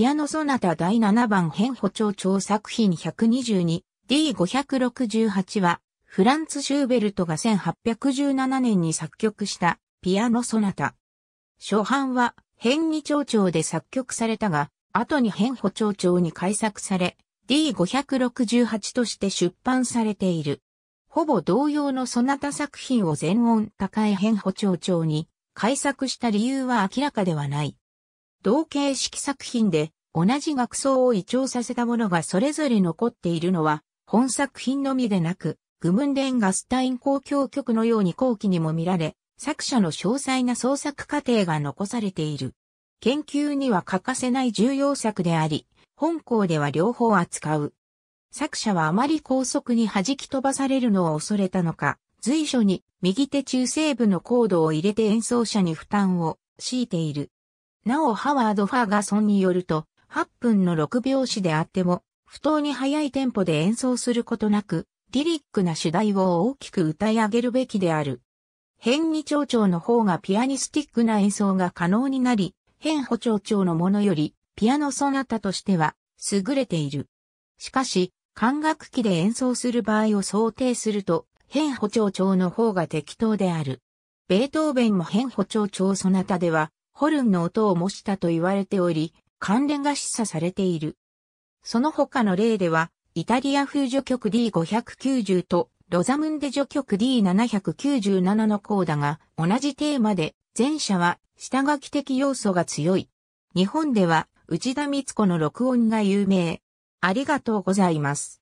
ピアノソナタ第7番編補聴調作品 122D568 は、フランツ・シューベルトが1817年に作曲したピアノソナタ。初版は編2長調で作曲されたが、後に編補聴調に改作され、D568 として出版されている。ほぼ同様のソナタ作品を全音高い編補聴調に改作した理由は明らかではない。同形式作品で同じ学装を移調させたものがそれぞれ残っているのは本作品のみでなく、グムンデンガスタイン公共局のように後期にも見られ、作者の詳細な創作過程が残されている。研究には欠かせない重要作であり、本校では両方扱う。作者はあまり高速に弾き飛ばされるのを恐れたのか、随所に右手中西部のコードを入れて演奏者に負担を強いている。なおハワード・ファーガソンによると、8分の6拍子であっても、不当に速いテンポで演奏することなく、リリックな主題を大きく歌い上げるべきである。変に長調の方がピアニスティックな演奏が可能になり、変補長調のものより、ピアノソナタとしては、優れている。しかし、管楽器で演奏する場合を想定すると、変補聴調の方が適当である。ベートーベンも変補聴調ソナタでは、ホルンの音を模したと言われており、関連が示唆されている。その他の例では、イタリア風序曲 D590 とロザムンデ序曲 D797 のコーダが同じテーマで、前者は下書き的要素が強い。日本では内田光子の録音が有名。ありがとうございます。